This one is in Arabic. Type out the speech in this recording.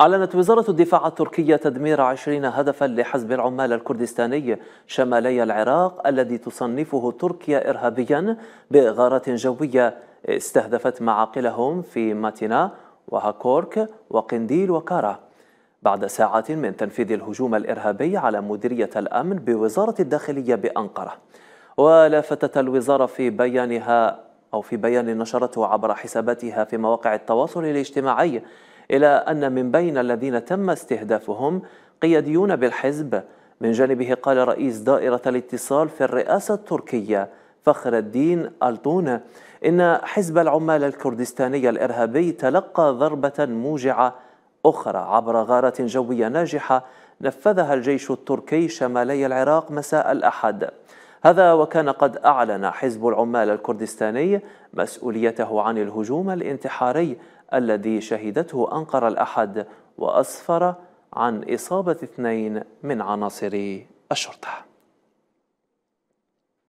أعلنت وزارة الدفاع التركية تدمير عشرين هدفا لحزب العمال الكردستاني شمالي العراق الذي تصنفه تركيا إرهابيا بإغارات جوية استهدفت معاقلهم في ماتينا وهاكورك وقنديل وكارا بعد ساعات من تنفيذ الهجوم الإرهابي على مديرية الأمن بوزارة الداخلية بأنقرة ولافتت الوزارة في بيانها أو في بيان نشرته عبر حساباتها في مواقع التواصل الاجتماعي إلى أن من بين الذين تم استهدافهم قياديون بالحزب من جانبه قال رئيس دائرة الاتصال في الرئاسة التركية فخر الدين ألطون إن حزب العمال الكردستاني الإرهابي تلقى ضربة موجعة أخرى عبر غارة جوية ناجحة نفذها الجيش التركي شمالي العراق مساء الأحد هذا وكان قد أعلن حزب العمال الكردستاني مسؤوليته عن الهجوم الانتحاري الذي شهدته أنقرة الأحد وأسفر عن إصابة اثنين من عناصر الشرطة